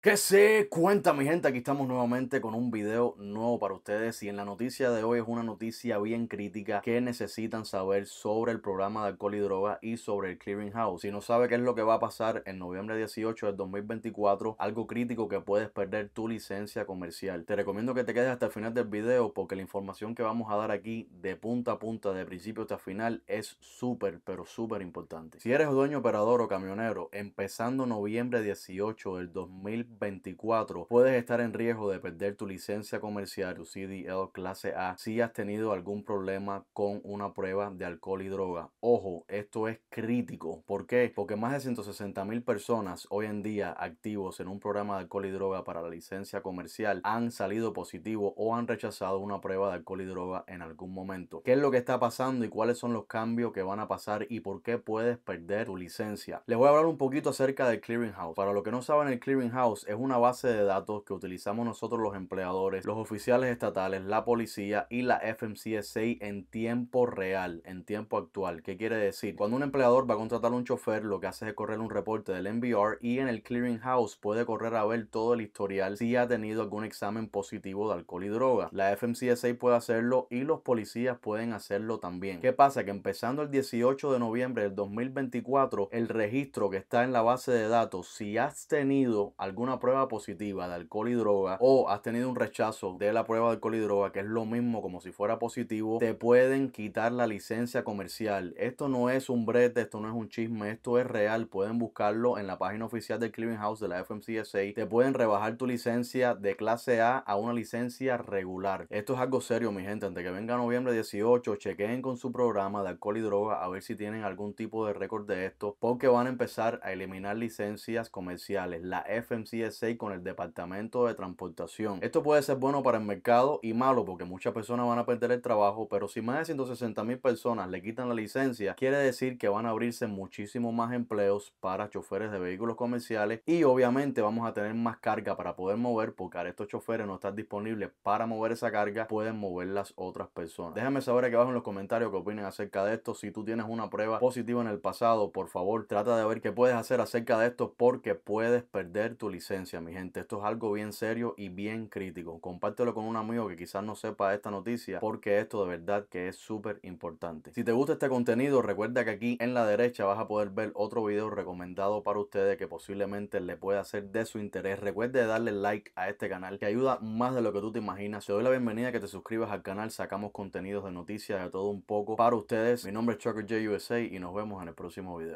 ¿Qué se cuenta mi gente? Aquí estamos nuevamente con un video nuevo para ustedes y en la noticia de hoy es una noticia bien crítica que necesitan saber sobre el programa de alcohol y droga y sobre el clearing house. Si no sabe qué es lo que va a pasar en noviembre 18 del 2024, algo crítico que puedes perder tu licencia comercial. Te recomiendo que te quedes hasta el final del video porque la información que vamos a dar aquí de punta a punta, de principio hasta final, es súper pero súper importante. Si eres dueño, operador o camionero, empezando noviembre 18 del 2024, 24 puedes estar en riesgo de perder tu licencia comercial o CDL clase A si has tenido algún problema con una prueba de alcohol y droga. Ojo, esto es crítico. ¿Por qué? Porque más de 160 mil personas hoy en día activos en un programa de alcohol y droga para la licencia comercial han salido positivo o han rechazado una prueba de alcohol y droga en algún momento. ¿Qué es lo que está pasando y cuáles son los cambios que van a pasar y por qué puedes perder tu licencia? Les voy a hablar un poquito acerca del clearinghouse. Para los que no saben, el House, es una base de datos que utilizamos nosotros los empleadores, los oficiales estatales, la policía y la FMCSA en tiempo real, en tiempo actual. ¿Qué quiere decir? Cuando un empleador va a contratar a un chofer, lo que hace es correr un reporte del NBR y en el clearing house puede correr a ver todo el historial si ha tenido algún examen positivo de alcohol y droga. La FMCSA puede hacerlo y los policías pueden hacerlo también. ¿Qué pasa? Que empezando el 18 de noviembre del 2024, el registro que está en la base de datos, si has tenido algún una prueba positiva de alcohol y droga o has tenido un rechazo de la prueba de alcohol y droga, que es lo mismo como si fuera positivo, te pueden quitar la licencia comercial. Esto no es un brete, esto no es un chisme, esto es real. Pueden buscarlo en la página oficial del Cleveland House de la FMCSA. Te pueden rebajar tu licencia de clase A a una licencia regular. Esto es algo serio, mi gente. Antes que venga noviembre 18, chequeen con su programa de alcohol y droga a ver si tienen algún tipo de récord de esto, porque van a empezar a eliminar licencias comerciales. La FMCSA con el Departamento de Transportación. Esto puede ser bueno para el mercado y malo porque muchas personas van a perder el trabajo, pero si más de 160 mil personas le quitan la licencia, quiere decir que van a abrirse muchísimos más empleos para choferes de vehículos comerciales y obviamente vamos a tener más carga para poder mover porque ahora estos choferes no están disponibles para mover esa carga, pueden mover las otras personas. Déjame saber aquí abajo en los comentarios qué opinen acerca de esto. Si tú tienes una prueba positiva en el pasado, por favor, trata de ver qué puedes hacer acerca de esto porque puedes perder tu licencia mi gente. Esto es algo bien serio y bien crítico. Compártelo con un amigo que quizás no sepa esta noticia porque esto de verdad que es súper importante. Si te gusta este contenido, recuerda que aquí en la derecha vas a poder ver otro video recomendado para ustedes que posiblemente le pueda ser de su interés. Recuerde darle like a este canal que ayuda más de lo que tú te imaginas. Te doy la bienvenida a que te suscribas al canal. Sacamos contenidos de noticias de todo un poco para ustedes. Mi nombre es Chucker J USA y nos vemos en el próximo video.